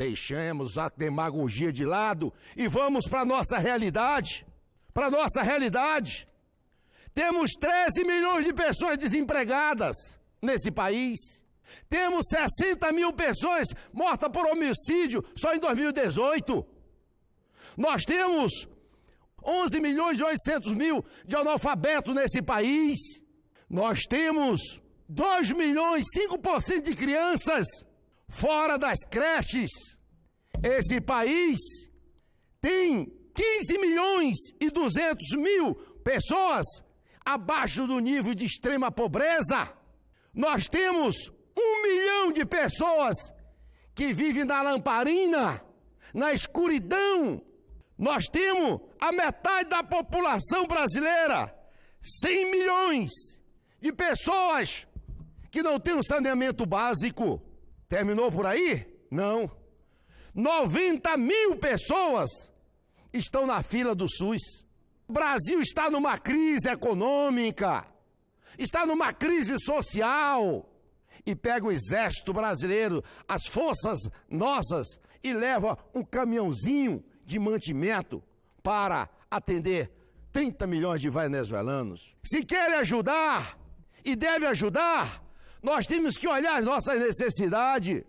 Deixemos a demagogia de lado e vamos para a nossa realidade. Para a nossa realidade. Temos 13 milhões de pessoas desempregadas nesse país. Temos 60 mil pessoas mortas por homicídio só em 2018. Nós temos 11 milhões e 800 mil de analfabetos nesse país. Nós temos 2 milhões, e 5% de crianças fora das creches, esse país tem 15 milhões e 200 mil pessoas abaixo do nível de extrema pobreza. Nós temos um milhão de pessoas que vivem na lamparina, na escuridão. Nós temos a metade da população brasileira, 100 milhões de pessoas que não têm um saneamento básico. Terminou por aí? Não. 90 mil pessoas estão na fila do SUS. O Brasil está numa crise econômica, está numa crise social. E pega o exército brasileiro, as forças nossas, e leva um caminhãozinho de mantimento para atender 30 milhões de venezuelanos. Se quer ajudar, e deve ajudar, nós temos que olhar as nossas necessidades.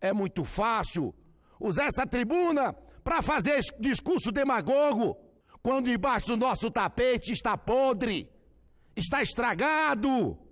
É muito fácil usar essa tribuna para fazer discurso demagogo, quando embaixo do nosso tapete está podre, está estragado.